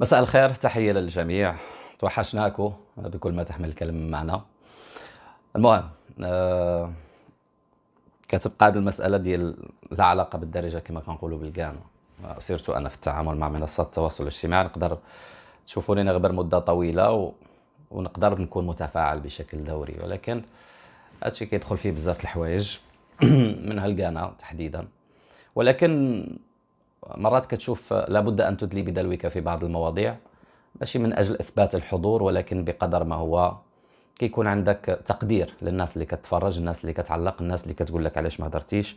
مساء الخير تحية للجميع توحشناكو بكل ما تحمل الكلمة معنا المهم أه كتبقى هذه المسألة ديال العلاقة بالدارجة كما كنقولوا بالكان سيرتو آه، أنا في التعامل مع منصات التواصل الاجتماعي نقدر تشوفوني نغبر مدة طويلة و... ونقدر نكون متفاعل بشكل دوري ولكن هادشي كيدخل فيه بزاف الحوايج منها الكانا تحديدا ولكن مرات كتشوف لابد أن تدلي بدلوك في بعض المواضيع ماشي من أجل إثبات الحضور ولكن بقدر ما هو كيكون عندك تقدير للناس اللي كتفرج الناس اللي كتعلق الناس اللي كتقول لك علاش ما هدرتيش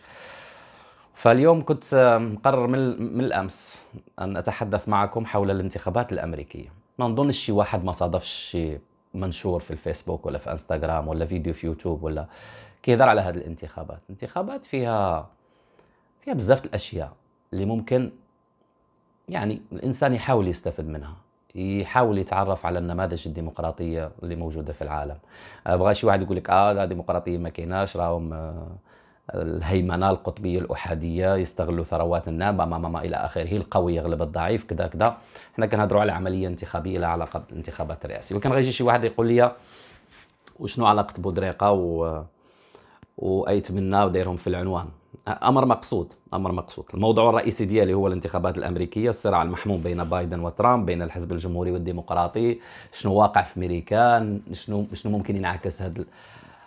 فاليوم كنت مقرر من, من الامس ان اتحدث معكم حول الانتخابات الامريكيه ما نظنش شي واحد ما صادفش شي منشور في الفيسبوك ولا في انستغرام ولا فيديو في يوتيوب ولا كيهضر على هذه الانتخابات الانتخابات فيها فيها بزاف الاشياء اللي ممكن يعني الانسان يحاول يستفد منها يحاول يتعرف على النماذج الديمقراطيه اللي موجوده في العالم ابغى شي واحد يقول لك اه لا ديمقراطيه ما كايناش راهم آه، الهيمنه القطبيه الاحاديه يستغلوا ثروات النابه ما ما الى اخره القوي يغلب الضعيف كذا كذا حنا كنهضروا على عمليه انتخابيه لا علاقه بالانتخابات الرئاسيه ولكن غيجي شي واحد يقول لي وشنو علاقه بودريقه و منا ودايرهم في العنوان امر مقصود امر مقصود الموضوع الرئيسي ديالي هو الانتخابات الامريكيه الصراع المحموم بين بايدن وترامب بين الحزب الجمهوري والديمقراطي شنو واقع في امريكا شنو شنو ممكن ينعكس هذا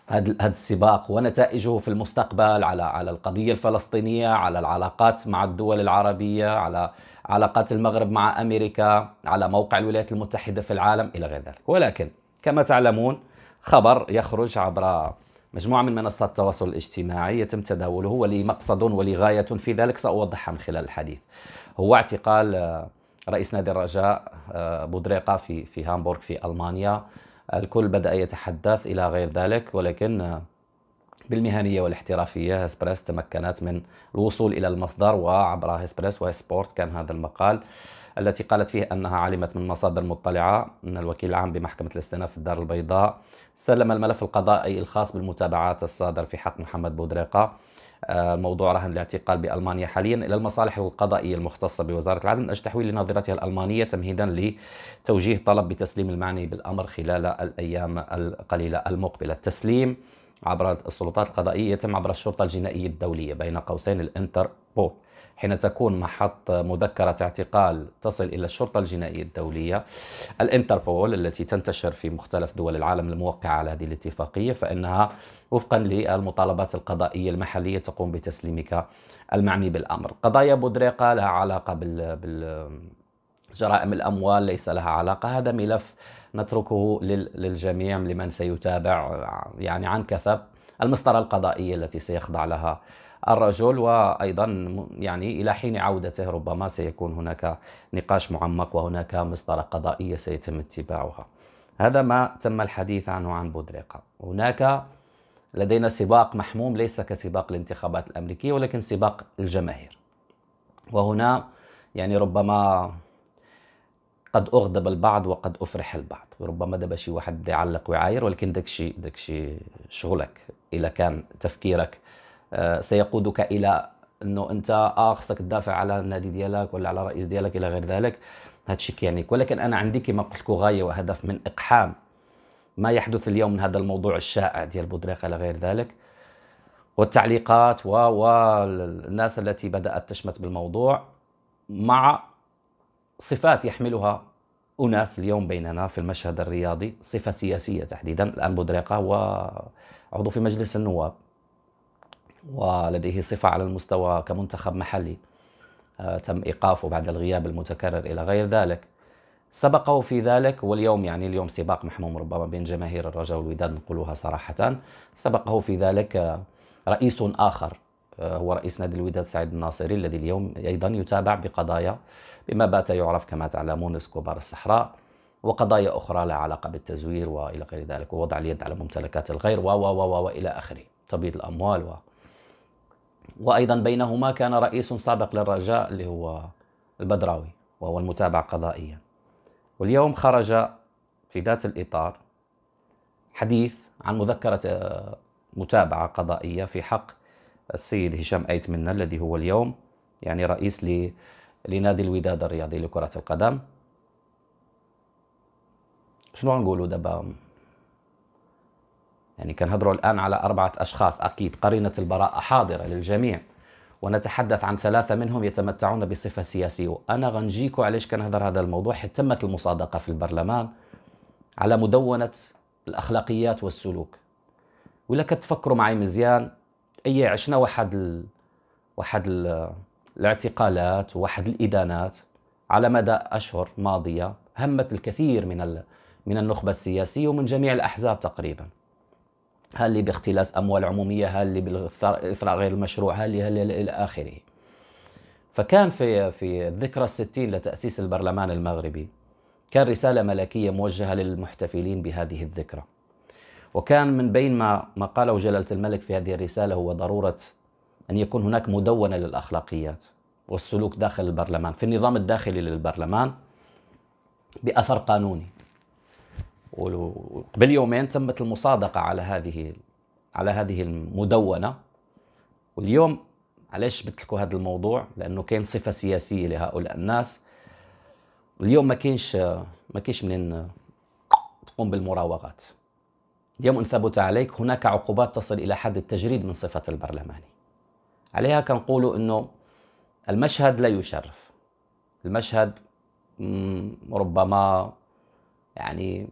هذا هذا السباق ونتائجه في المستقبل على على القضيه الفلسطينيه على العلاقات مع الدول العربيه على علاقات المغرب مع امريكا على موقع الولايات المتحده في العالم الى غير ذلك ولكن كما تعلمون خبر يخرج عبر مجموعة من منصات التواصل الاجتماعي يتم تداوله ولمقصد ولغاية في ذلك سأوضحها من خلال الحديث هو اعتقال آه، رئيس نادي الرجاء آه، بودريقة في في هامبورغ في ألمانيا الكل بدأ يتحدث إلى غير ذلك ولكن آه، بالمهنيه والاحترافيه هسبريس تمكنت من الوصول الى المصدر وعبر هسبريس وهسبورت كان هذا المقال التي قالت فيه أنها علمت من مصادر مطلعة أن الوكيل العام بمحكمة الاستئناف في الدار البيضاء سلم الملف القضائي الخاص بالمتابعات الصادر في حق محمد بودريقة آه، موضوع رهن الاعتقال بألمانيا حاليا إلى المصالح القضائية المختصة بوزارة العدل من أجل تحويل لناظرتها الألمانية تمهيدا لتوجيه طلب بتسليم المعني بالأمر خلال الأيام القليلة المقبلة التسليم عبر السلطات القضائية يتم عبر الشرطة الجنائية الدولية بين قوسين الانتربول حين تكون محط مذكرة اعتقال تصل إلى الشرطة الجنائية الدولية الانتربول التي تنتشر في مختلف دول العالم الموقعة على هذه الاتفاقية فإنها وفقا للمطالبات القضائية المحلية تقوم بتسليمك المعني بالأمر قضايا بودريقة لها علاقة بال, بال جرائم الأموال ليس لها علاقة هذا ملف نتركه للجميع لمن سيتابع يعني عن كثب المسطرة القضائية التي سيخضع لها الرجل وايضا يعني الى حين عودته ربما سيكون هناك نقاش معمق وهناك مسطره قضائيه سيتم اتباعها. هذا ما تم الحديث عنه عن بودريقه. هناك لدينا سباق محموم ليس كسباق الانتخابات الامريكيه ولكن سباق الجماهير. وهنا يعني ربما قد اغضب البعض وقد افرح البعض ربما دابا شي واحد يعلق ويعاير ولكن داكشي داكشي شغلك اذا كان تفكيرك آه، سيقودك الى انه انت اه خصك تدافع على النادي ديالك ولا على الرئيس ديالك الى غير ذلك هذا الشيء كيعنيك ولكن انا عندي كما قلت لكم غايه وهدف من اقحام ما يحدث اليوم من هذا الموضوع الشائع ديال بودريق الى غير ذلك والتعليقات و والناس التي بدات تشمت بالموضوع مع صفات يحملها اناس اليوم بيننا في المشهد الرياضي صفه سياسيه تحديدا الان بودريقه هو عضو في مجلس النواب ولديه صفة على المستوى كمنتخب محلي آه، تم إيقافه بعد الغياب المتكرر إلى غير ذلك سبقوا في ذلك واليوم يعني اليوم سباق محموم ربما بين جماهير الرجاء والوداد نقولها صراحة سبقه في ذلك آه، رئيس آخر آه، هو رئيس نادي الوداد سعيد الناصري الذي اليوم أيضا يتابع بقضايا بما بات يعرف كما تعلمون اسكوبار الصحراء وقضايا أخرى لها علاقة بالتزوير وإلى غير ذلك ووضع اليد على ممتلكات الغير و و و وإلى آخره تبييض الأموال و وايضا بينهما كان رئيس سابق للرجاء اللي هو البدراوي وهو المتابع قضائيا واليوم خرج في ذات الاطار حديث عن مذكره آه، متابعه قضائيه في حق السيد هشام ايت منا الذي هو اليوم يعني رئيس لنادي الوداد الرياضي لكره القدم شنو نقولوا دابا يعني كنهضروا الآن على أربعة أشخاص أكيد قرينة البراءة حاضرة للجميع ونتحدث عن ثلاثة منهم يتمتعون بصفة سياسية وأنا غنجيكو علاش كنهضر هذا الموضوع حيت تمت المصادقة في البرلمان على مدونة الأخلاقيات والسلوك ولا كتفكروا معي مزيان أي عشنا واحد ال... واحد ال... الاعتقالات وواحد الإدانات على مدى أشهر ماضية همت الكثير من ال... من النخبة السياسية ومن جميع الأحزاب تقريباً هل باختلاس اموال عموميه هل بالاثراء غير المشروع هل هل الى اخره فكان في في الذكرى الستين لتاسيس البرلمان المغربي كان رساله ملكيه موجهه للمحتفلين بهذه الذكرى وكان من بين ما ما قاله جلاله الملك في هذه الرساله هو ضروره ان يكون هناك مدونه للاخلاقيات والسلوك داخل البرلمان في النظام الداخلي للبرلمان باثر قانوني وقبل يومين تمت المصادقه على هذه على هذه المدونه واليوم علاش جبت لكم هذا الموضوع لانه كاين صفه سياسيه لهؤلاء الناس اليوم ما كاينش ما كاينش منين تقوم بالمراوغات اليوم ان ثبت عليك هناك عقوبات تصل الى حد التجريد من صفه البرلماني عليها كنقولوا انه المشهد لا يشرف المشهد ربما يعني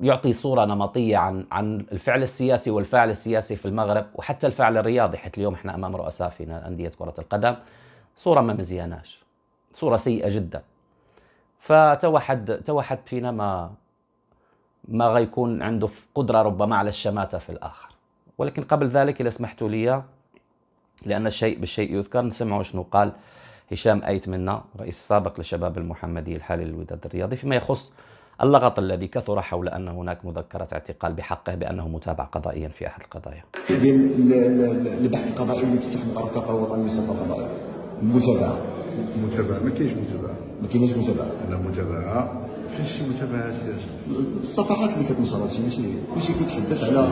يعطي صوره نمطيه عن عن الفعل السياسي والفاعل السياسي في المغرب وحتى الفاعل الرياضي حتى اليوم احنا امام رؤساء في انديه كره القدم صوره ما مزياناش صوره سيئه جدا فتوحد توحد فينا ما ما غيكون عنده قدره ربما على الشماته في الاخر ولكن قبل ذلك اذا سمحتوا لي لان الشيء بالشيء يذكر نسمعوا شنو قال هشام ايت منا رئيس السابق للشباب المحمدي الحالي للوداد الرياضي فيما يخص اللغط الذي كثر حول أن هناك مذكرة اعتقال بحقه بأنه متابع قضائيا في أحد القضايا البحث القضائي اللي تفتح رفقة وطنية قضائية المتابعة متابعة ما كاينش متابعة ما كاينش متابعة لا متابعة فين شي متابعة سي الصفحات اللي كتنشر هادشي ماشي كلشي كيتحدث على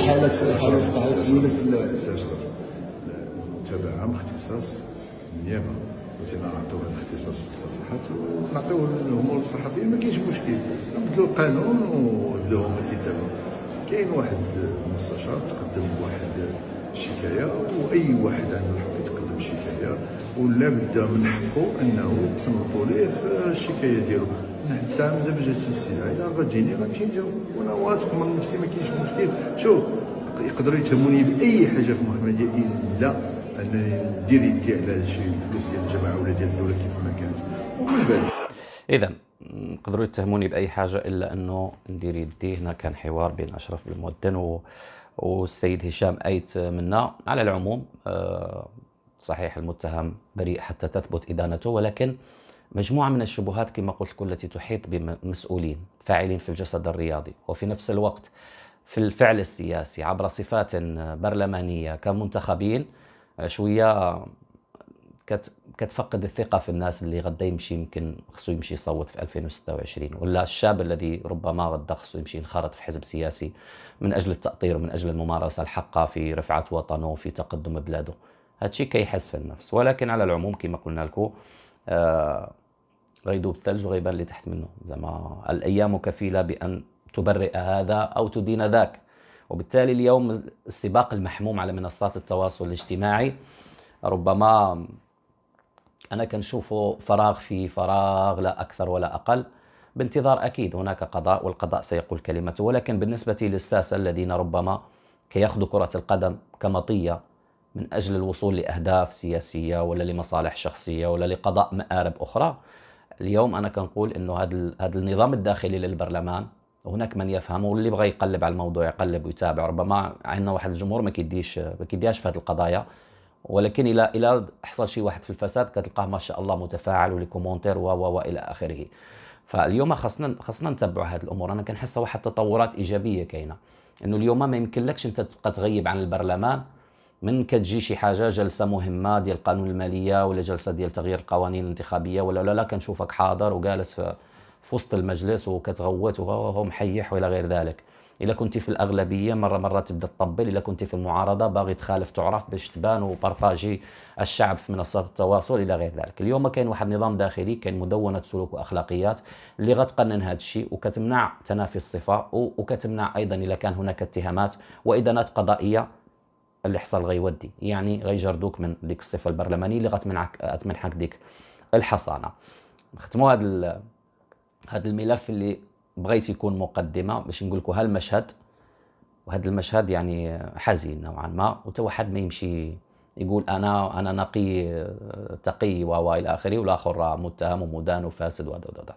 إحالة إحالة قضايا في المتابعة مختص النيابة مثلا نعطيو هذا الاختصاص للصفحات ونعطيو لهم الصحفيين ما كاينش مشكل نبدلوا القانون ونبداو هما الكتابه كاين واحد المستشار تقدم بواحد الشكايه واي واحد عنده الحق يتقدم الشكايه ولا بدا من حقه انه تصنفوا ليه في الشكايه ديالو واحد الساعه مازال ما جاتش السيده الا غاتجيني غنمشي نجاوب وانا واثق من نفسي ما كاينش مشكل شوف يقدروا يتهموني باي حاجه في ديالي الا ان ندير يدي على شي فلوس ديال الجماعه ولا ديال الدوله كيف ما كانت ومن بعد اذا نقدروا يتهموني باي حاجه الا انه ندير يدي هنا كان حوار بين اشرف المودن و... والسيد هشام ايت منا على العموم آه، صحيح المتهم بريء حتى تثبت ادانته ولكن مجموعه من الشبهات كما قلت لكم التي تحيط بمسؤولين فاعلين في الجسد الرياضي وفي نفس الوقت في الفعل السياسي عبر صفات برلمانيه كمنتخبين شويه كت كتفقد الثقه في الناس اللي غدا يمشي يمكن خصو يمشي يصوت في 2026 ولا الشاب الذي ربما غدا خصو يمشي ينخرط في حزب سياسي من اجل التاطير ومن اجل الممارسه الحقه في رفعه وطنه وفي تقدم بلاده هادشي كيحس في النفس ولكن على العموم كما قلنا لكم آه غيدوب الثلج وغيبان اللي تحت منه زعما الايام كفيله بان تبرئ هذا او تدين ذاك وبالتالي اليوم السباق المحموم على منصات التواصل الاجتماعي ربما أنا كنشوفه فراغ في فراغ لا أكثر ولا أقل بانتظار أكيد هناك قضاء والقضاء سيقول كلمته ولكن بالنسبة للساسة الذين ربما كيأخذوا كرة القدم كمطية من أجل الوصول لأهداف سياسية ولا لمصالح شخصية ولا لقضاء مآرب أخرى اليوم أنا كنقول أنه هذا النظام الداخلي للبرلمان هناك من يفهم واللي بغى يقلب على الموضوع يقلب ويتابع ربما عندنا واحد الجمهور ما كيديش ما كيديهاش في هذه القضايا ولكن الى الى حصل شي واحد في الفساد كتلقاه ما شاء الله متفاعل ولي كومونتير و و والى اخره فاليوم خاصنا خاصنا نتبعوا هذه الامور انا كنحس واحد التطورات ايجابيه كاينه انه اليوم ما يمكنلكش انت تبقى تغيب عن البرلمان من كتجي شي حاجه جلسه مهمه ديال قانون الماليه ولا جلسه ديال تغيير القوانين الانتخابيه ولا لا لا كنشوفك حاضر وجالس في في وسط المجلس وكتغوتها وهو محيح والى غير ذلك إذا كنت في الاغلبيه مره مره تبدا تطبل إذا كنت في المعارضه باغي تخالف تعرف باش تبان وبارطاجي الشعب في منصات التواصل الى غير ذلك اليوم كاين واحد النظام داخلي كاين مدونه سلوك واخلاقيات اللي غتقنن هذا الشيء وكتمنع تنافي الصفه وكتمنع ايضا اذا كان هناك اتهامات وادانات قضائيه اللي حصل غيودي يعني غيجردوك من ديك الصفه البرلمانيه اللي غتمنعك تمنحك ديك الحصانه نختموا هذا هذا الملف اللي بغيت يكون مقدمه باش نقول لكم هالمشهد وهذا المشهد يعني حزين نوعا ما وتا واحد ما يمشي يقول انا انا نقي تقي و الى اخره والاخر متهم ومدان وفاسد وهذا وهذا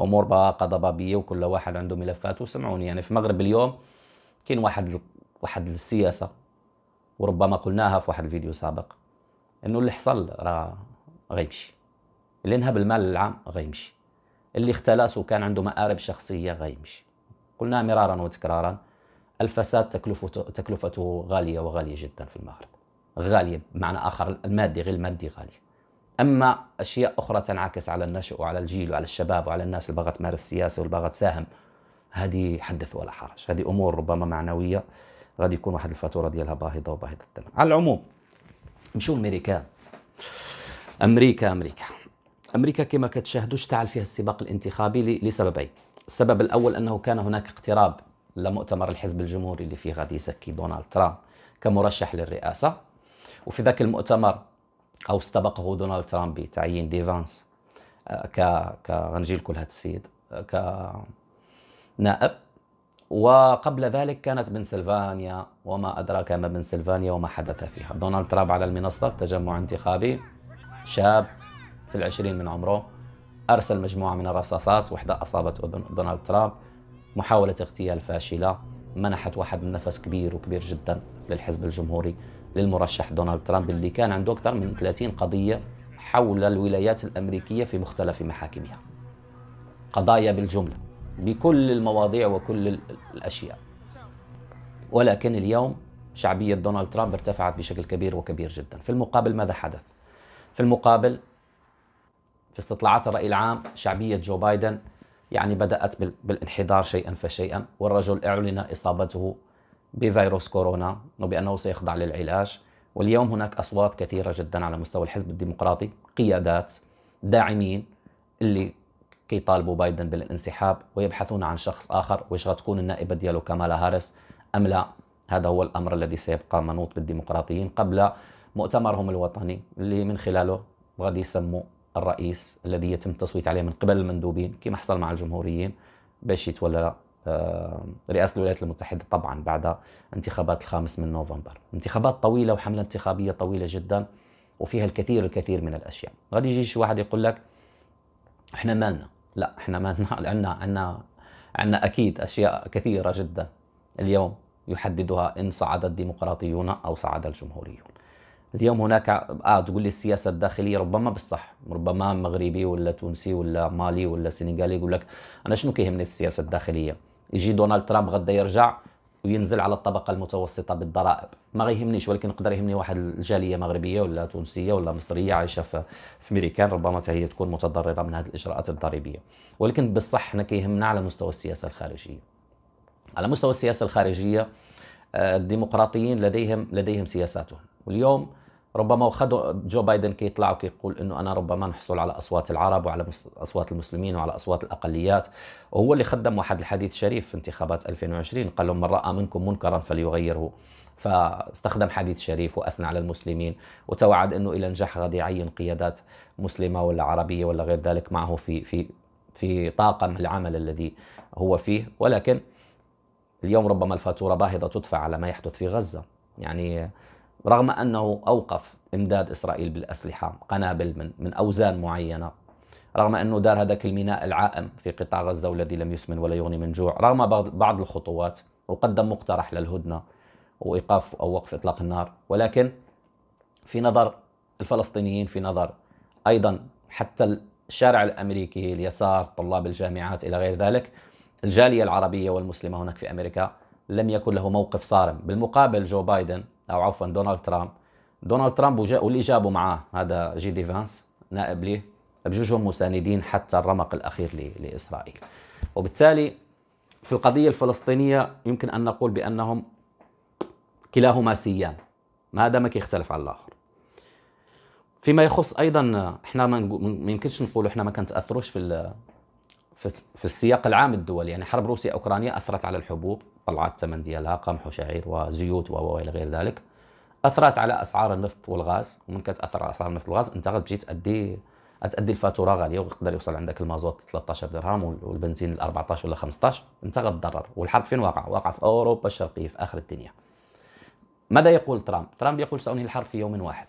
امور بقى ضبابيه وكل واحد عنده ملفات سمعوني يعني في المغرب اليوم كاين واحد واحد السياسه وربما قلناها في واحد الفيديو سابق انه اللي حصل راه غيمشي اللي نهب المال العام غيمشي اللي اختلس وكان عنده مآرب شخصية غيمشي قلنا مرارا وتكرارا الفساد تكلفته, تكلفته غالية وغالية جدا في المغرب غالية بمعنى آخر المادي غير المادي غالية أما أشياء أخرى تنعكس على النشء وعلى الجيل وعلى الشباب وعلى الناس اللي بغت تمارس السياسة واللي بغت تساهم هذه حدث ولا حرج هذه أمور ربما معنوية غادي يكون واحد الفاتورة ديالها باهظة وباهظة الثمن على العموم مشوا الأمريكان أمريكا أمريكا امريكا كما كتشاهدوا اشتعل فيها السباق الانتخابي لسببين السبب الاول انه كان هناك اقتراب لمؤتمر الحزب الجمهوري اللي فيه غادي يسكي دونالد ترامب كمرشح للرئاسه وفي ذاك المؤتمر او استبقه دونالد ترامب بتعيين ديفانس آه، ك ك غنجي لكل هذا السيد آه، نائب وقبل ذلك كانت بنسلفانيا وما ادراك ما بنسلفانيا وما حدث فيها دونالد ترامب على المنصه في تجمع انتخابي شاب في العشرين من عمره أرسل مجموعة من الرصاصات وحدة أصابت أذن دونالد ترامب محاولة اغتيال فاشلة منحت واحد النفس كبير وكبير جدا للحزب الجمهوري للمرشح دونالد ترامب اللي كان عنده أكثر من 30 قضية حول الولايات الأمريكية في مختلف محاكمها قضايا بالجملة بكل المواضيع وكل الأشياء ولكن اليوم شعبية دونالد ترامب ارتفعت بشكل كبير وكبير جدا في المقابل ماذا حدث؟ في المقابل في استطلاعات الرأي العام شعبية جو بايدن يعني بدأت بالانحدار شيئا فشيئا والرجل أعلن إصابته بفيروس كورونا وبأنه سيخضع للعلاج واليوم هناك أصوات كثيرة جدا على مستوى الحزب الديمقراطي قيادات داعمين اللي كيطالبوا بايدن بالانسحاب ويبحثون عن شخص آخر وإيش غتكون النائبة ديالو كمالا هارس أم لا هذا هو الأمر الذي سيبقى منوط بالديمقراطيين قبل مؤتمرهم الوطني اللي من خلاله غادي يسموا الرئيس الذي يتم التصويت عليه من قبل المندوبين كما حصل مع الجمهوريين باش يتولى آه، رئاسة الولايات المتحدة طبعا بعد انتخابات الخامس من نوفمبر انتخابات طويلة وحملة انتخابية طويلة جدا وفيها الكثير الكثير من الأشياء غادي يجي شي واحد يقول لك احنا مالنا لا احنا مالنا عندنا عندنا عندنا أكيد أشياء كثيرة جدا اليوم يحددها إن صعد الديمقراطيون أو صعد الجمهوريون اليوم هناك اه تقول لي السياسه الداخليه ربما بالصح ربما مغربي ولا تونسي ولا مالي ولا سنغالي يقول لك انا شنو كيهمني في السياسه الداخليه يجي دونالد ترامب غدا يرجع وينزل على الطبقه المتوسطه بالضرائب ما غيهمنيش ولكن يقدر يهمني واحد الجاليه مغربيه ولا تونسيه ولا مصريه عايشه في في ميريكان ربما هي تكون متضرره من هذه الاجراءات الضريبيه ولكن بالصح حنا كيهمنا على مستوى السياسه الخارجيه على مستوى السياسه الخارجيه آه، الديمقراطيين لديهم لديهم سياساتهم واليوم ربما وخدوا جو بايدن كي يطلع وكيقول انه انا ربما نحصل على اصوات العرب وعلى اصوات المسلمين وعلى اصوات الاقليات وهو اللي خدم واحد الحديث الشريف في انتخابات 2020 قال لهم من راى منكم منكرا فليغيره فاستخدم حديث شريف واثنى على المسلمين وتوعد انه اذا نجح غادي يعين قيادات مسلمه ولا عربيه ولا غير ذلك معه في في في طاقم العمل الذي هو فيه ولكن اليوم ربما الفاتوره باهظه تدفع على ما يحدث في غزه يعني رغم أنه أوقف إمداد إسرائيل بالأسلحة قنابل من, من أوزان معينة رغم أنه دار هذاك الميناء العائم في قطاع غزة والذي لم يسمن ولا يغني من جوع رغم بعض الخطوات وقدم مقترح للهدنة وإيقاف أو وقف إطلاق النار ولكن في نظر الفلسطينيين في نظر أيضا حتى الشارع الأمريكي اليسار طلاب الجامعات إلى غير ذلك الجالية العربية والمسلمة هناك في أمريكا لم يكن له موقف صارم بالمقابل جو بايدن او عفوا دونالد ترامب دونالد ترامب واللي جابوا معاه هذا جي دي فانس نائب ليه بجوجهم مساندين حتى الرمق الاخير لاسرائيل وبالتالي في القضيه الفلسطينيه يمكن ان نقول بانهم كلاهما سيان ما دام يختلف كيختلف على الاخر فيما يخص ايضا احنا ما يمكنش نقول احنا ما كنتاثروش في في السياق العام الدولي يعني حرب روسيا اوكرانيا اثرت على الحبوب طلعت الثمن ديالها قمح وشعير وزيوت و الى غير ذلك اثرت على اسعار النفط والغاز ومن كتاثر على اسعار النفط والغاز انت غتجي تادي تادي الفاتوره غاليه ويقدر يوصل عندك المازوت 13 درهم والبنزين 14 ولا 15 انت غتضرر والحرب فين واقع واقع في اوروبا الشرقيه في اخر الدنيا ماذا يقول ترامب ترامب يقول سانهي الحرب في يوم واحد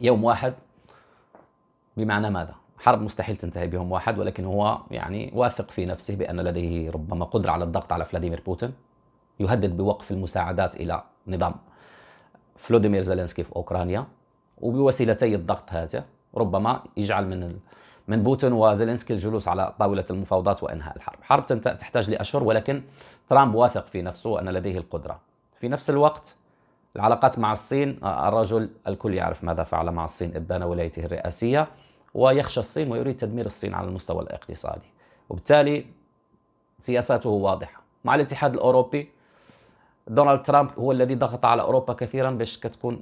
يوم واحد بمعنى ماذا حرب مستحيل تنتهي بيوم واحد ولكن هو يعني واثق في نفسه بأن لديه ربما قدرة على الضغط على فلاديمير بوتين يهدد بوقف المساعدات إلى نظام فلوديمير زيلينسكي في أوكرانيا وبوسيلتي الضغط هذا ربما يجعل من ال... من بوتين وزيلينسكي الجلوس على طاولة المفاوضات وإنهاء الحرب حرب تحتاج لأشهر ولكن ترامب واثق في نفسه أن لديه القدرة في نفس الوقت العلاقات مع الصين آه، الرجل الكل يعرف ماذا فعل مع الصين إبان ولايته الرئاسية ويخشى الصين ويريد تدمير الصين على المستوى الاقتصادي وبالتالي سياساته واضحة مع الاتحاد الأوروبي دونالد ترامب هو الذي ضغط على أوروبا كثيرا باش كتكون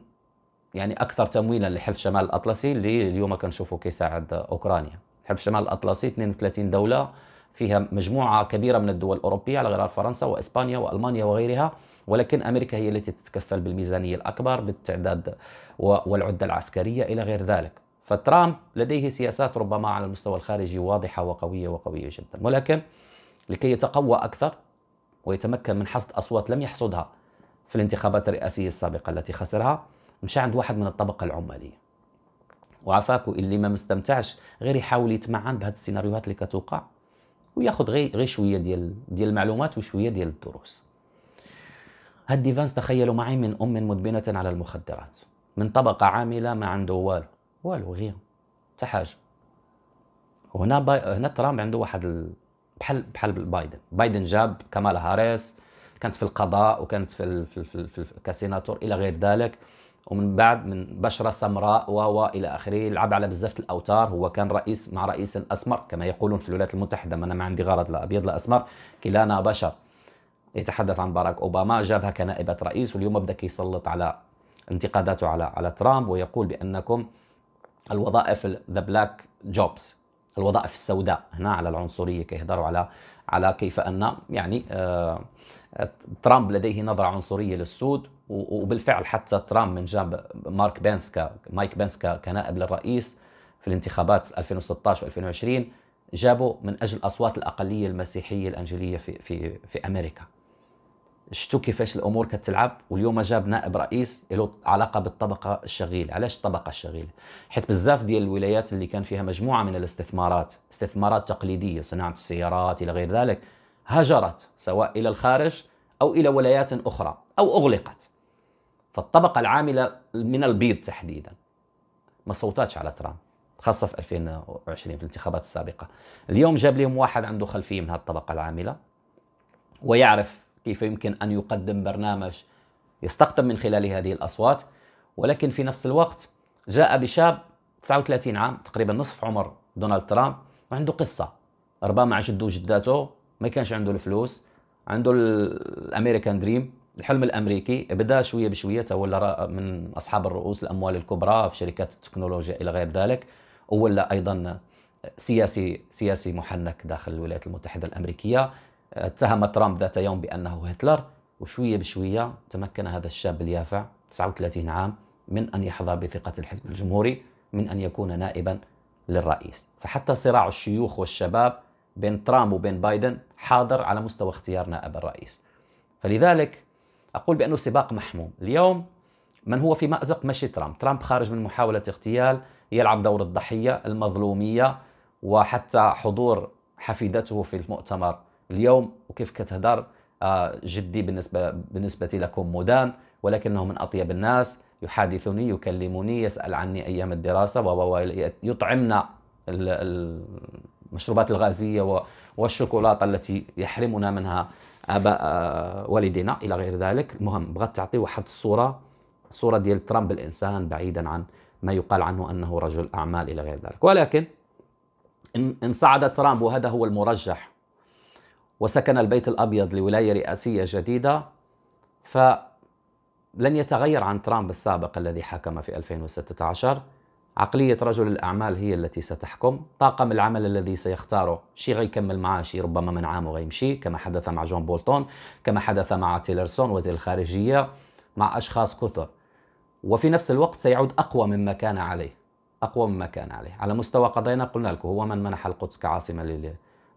يعني أكثر تمويلا لحلف شمال الأطلسي اللي اليوم كنشوفه كيساعد أوكرانيا حلف شمال الأطلسي 32 دولة فيها مجموعة كبيرة من الدول الأوروبية على غرار فرنسا وإسبانيا وألمانيا وغيرها ولكن أمريكا هي التي تتكفل بالميزانية الأكبر بالتعداد والعدة العسكرية إلى غير ذلك فترامب لديه سياسات ربما على المستوى الخارجي واضحه وقويه وقويه جدا ولكن لكي يتقوى اكثر ويتمكن من حصد اصوات لم يحصدها في الانتخابات الرئاسيه السابقه التي خسرها مشى عند واحد من الطبقه العماليه وعفاكو اللي ما مستمتعش غير يحاول يتمعن بهذه السيناريوهات اللي كتوقع وياخذ غير غير شويه ديال ديال المعلومات وشويه ديال الدروس هاد ديفانس تخيلوا معي من ام مدمنه على المخدرات من طبقه عامله ما عنده والو والو غير حتى حاجه وهنا باي... هنا ترامب عنده واحد ال... بحال بحال بايدن بايدن جاب كمال هاريس كانت في القضاء وكانت في, ال... في, ال... في, ال... في كسيناتور الى غير ذلك ومن بعد من بشره سمراء و الى اخره لعب على بزاف الاوتار هو كان رئيس مع رئيس اسمر كما يقولون في الولايات المتحده ما انا ما عندي غرض لا ابيض لا اسمر كلانا بشر يتحدث عن باراك اوباما جابها كنائبه رئيس واليوم بدا كيسلط على انتقاداته على على ترامب ويقول بانكم الوظائف ذا بلاك جوبز الوظائف السوداء هنا على العنصرية كيهضروا على على كيف أن يعني آه، آه، ترامب لديه نظرة عنصرية للسود وبالفعل حتى ترامب من جاب مارك بنسكا مايك بنسكا كنائب للرئيس في الانتخابات 2016 و2020 جابوا من أجل أصوات الأقلية المسيحية الأنجيلية في في في أمريكا شتو كيفاش الامور كتلعب واليوم جاب نائب رئيس له علاقه بالطبقه الشغيله علاش الطبقه الشغيله حيت بزاف ديال الولايات اللي كان فيها مجموعه من الاستثمارات استثمارات تقليديه صناعه السيارات الى غير ذلك هجرت سواء الى الخارج او الى ولايات اخرى او اغلقت فالطبقه العامله من البيض تحديدا ما صوتاتش على ترامب خاصه في 2020 في الانتخابات السابقه اليوم جاب لهم واحد عنده خلفيه من هذه الطبقه العامله ويعرف كيف يمكن أن يقدم برنامج يستقطب من خلاله هذه الأصوات ولكن في نفس الوقت جاء بشاب 39 عام تقريبا نصف عمر دونالد ترامب وعنده قصة ربما مع جده وجداته ما كانش عنده الفلوس عنده الامريكان دريم الحلم الامريكي بدا شويه بشويه تولى من اصحاب الرؤوس الاموال الكبرى في شركات التكنولوجيا الى غير ذلك ولا ايضا سياسي سياسي محنك داخل الولايات المتحده الامريكيه اتهم ترامب ذات يوم بأنه هتلر وشوية بشوية تمكن هذا الشاب اليافع 39 عام من أن يحظى بثقة الحزب الجمهوري من أن يكون نائبا للرئيس فحتى صراع الشيوخ والشباب بين ترامب وبين بايدن حاضر على مستوى اختيار نائب الرئيس فلذلك أقول بأنه سباق محموم اليوم من هو في مأزق مشي ترامب ترامب خارج من محاولة اغتيال يلعب دور الضحية المظلومية وحتى حضور حفيدته في المؤتمر اليوم وكيف كتهضر آه، جدي بالنسبه بالنسبه لكم مدان ولكنه من اطيب الناس يحادثني يكلمني يسال عني ايام الدراسه ويطعمنا المشروبات الغازيه والشوكولاته التي يحرمنا منها اباء آه، والدينا الى غير ذلك المهم بغات تعطي واحد الصوره الصوره ديال ترامب الانسان بعيدا عن ما يقال عنه انه رجل اعمال الى غير ذلك ولكن ان صعد ترامب وهذا هو المرجح وسكن البيت الأبيض لولاية رئاسية جديدة فلن يتغير عن ترامب السابق الذي حكم في 2016 عقلية رجل الأعمال هي التي ستحكم طاقم العمل الذي سيختاره شي غيكمل معاه شي ربما من عام وغيمشي كما حدث مع جون بولتون كما حدث مع تيلرسون وزير الخارجية مع أشخاص كثر وفي نفس الوقت سيعود أقوى مما كان عليه أقوى مما كان عليه على مستوى قضايانا قلنا لكم هو من منح القدس كعاصمة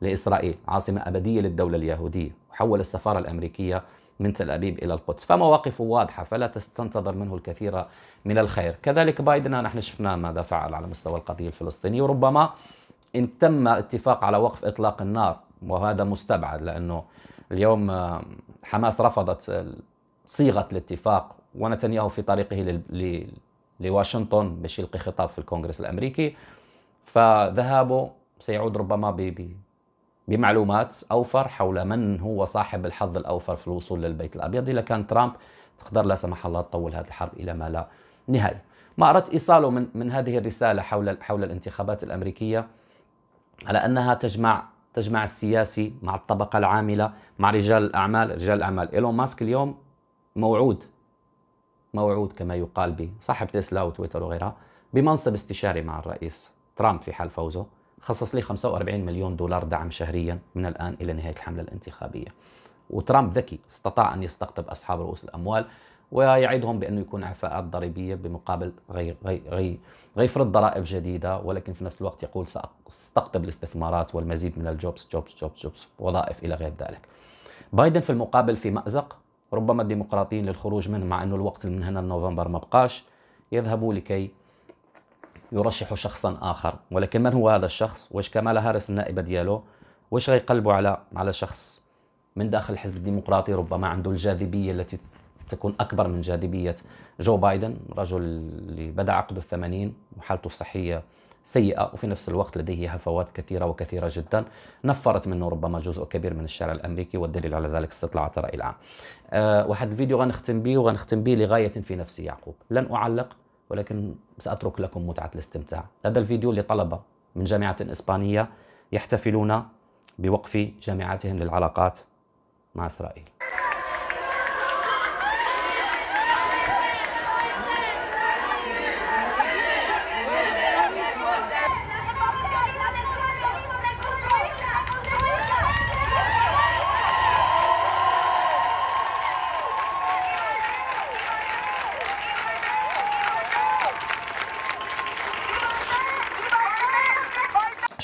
لإسرائيل عاصمة أبدية للدولة اليهودية وحول السفارة الأمريكية من تل أبيب إلى القدس فمواقفه واضحة فلا تستنتظر منه الكثير من الخير كذلك بايدن نحن شفنا ماذا فعل على مستوى القضية الفلسطينية وربما إن تم اتفاق على وقف إطلاق النار وهذا مستبعد لأنه اليوم حماس رفضت صيغة الاتفاق ونتنياهو في طريقه لواشنطن باش يلقي خطاب في الكونغرس الأمريكي فذهابه سيعود ربما بمعلومات اوفر حول من هو صاحب الحظ الاوفر في الوصول للبيت الابيض اذا كان ترامب تقدر لا سمح الله تطول هذه الحرب الى ما لا نهايه. ما اردت ايصاله من من هذه الرساله حول حول الانتخابات الامريكيه على انها تجمع تجمع السياسي مع الطبقه العامله مع رجال الاعمال، رجال الاعمال ايلون ماسك اليوم موعود موعود كما يقال به صاحب تسلا وتويتر وغيرها بمنصب استشاري مع الرئيس ترامب في حال فوزه خصص لي 45 مليون دولار دعم شهريا من الآن إلى نهاية الحملة الانتخابية وترامب ذكي استطاع أن يستقطب أصحاب رؤوس الأموال ويعدهم بأنه يكون اعفاءات ضريبية بمقابل غير غير غير غيفرض ضرائب جديدة ولكن في نفس الوقت يقول سأستقطب الاستثمارات والمزيد من الجوبس جوبس جوبس جوبس وظائف إلى غير ذلك بايدن في المقابل في مأزق ربما الديمقراطيين للخروج منه مع أنه الوقت من هنا نوفمبر ما بقاش يذهبوا لكي يرشح شخصا اخر ولكن من هو هذا الشخص وايش كمال هارس النائبه ديالو وايش غيقلبوا على على شخص من داخل الحزب الديمقراطي ربما عنده الجاذبيه التي تكون اكبر من جاذبيه جو بايدن رجل اللي بدا عقده الثمانين وحالته الصحيه سيئه وفي نفس الوقت لديه هفوات كثيره وكثيره جدا نفرت منه ربما جزء كبير من الشارع الامريكي والدليل على ذلك استطلاعات الراي العام. أه واحد الفيديو غنختم به وغنختم به لغايه في نفسي يعقوب، لن اعلق ولكن سأترك لكم متعة الاستمتاع هذا الفيديو لطلبة من جامعة إسبانية يحتفلون بوقف جامعتهم للعلاقات مع إسرائيل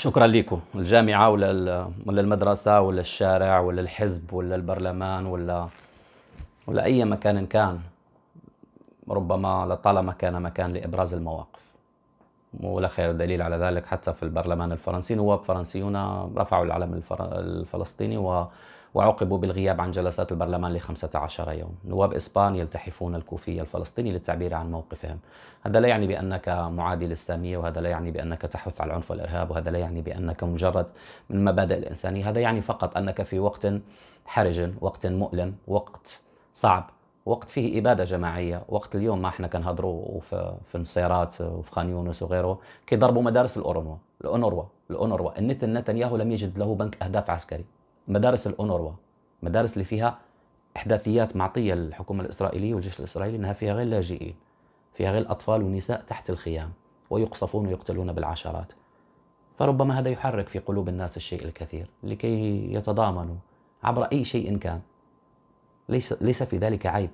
شكرا لكم الجامعه ولا ولا المدرسه ولا الشارع ولا الحزب ولا البرلمان ولا ولا اي مكان كان ربما لطالما كان مكان لابراز المواقف ولا خير دليل على ذلك حتى في البرلمان الفرنسي نواب فرنسيون رفعوا العلم الفلسطيني و وعوقبوا بالغياب عن جلسات البرلمان ل 15 يوم نواب إسبان يلتحفون الكوفية الفلسطيني للتعبير عن موقفهم هذا لا يعني بأنك معادي للسامية وهذا لا يعني بأنك تحث على العنف والإرهاب وهذا لا يعني بأنك مجرد من مبادئ الإنسانية هذا يعني فقط أنك في وقت حرج وقت مؤلم وقت صعب وقت فيه إبادة جماعية وقت اليوم ما احنا كنهضروا في نصيرات وفي خان يونس وغيره كيضربوا مدارس الأورنوا الأونروا الأونروا النت نتنياهو لم يجد له بنك أهداف عسكري مدارس الأونروا مدارس اللي فيها احداثيات معطيه للحكومه الاسرائيليه والجيش الاسرائيلي انها فيها غير لاجئين فيها غير اطفال ونساء تحت الخيام ويقصفون ويقتلون بالعشرات فربما هذا يحرك في قلوب الناس الشيء الكثير لكي يتضامنوا عبر اي شيء كان ليس ليس في ذلك عيب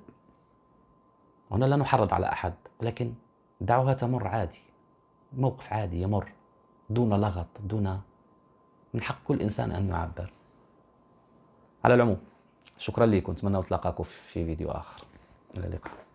هنا لا نحرض على احد لكن دعوها تمر عادي موقف عادي يمر دون لغط دون من حق كل انسان ان يعبر على العموم شكرا لكم نتمنى نتلاقاكم في فيديو اخر الى اللقاء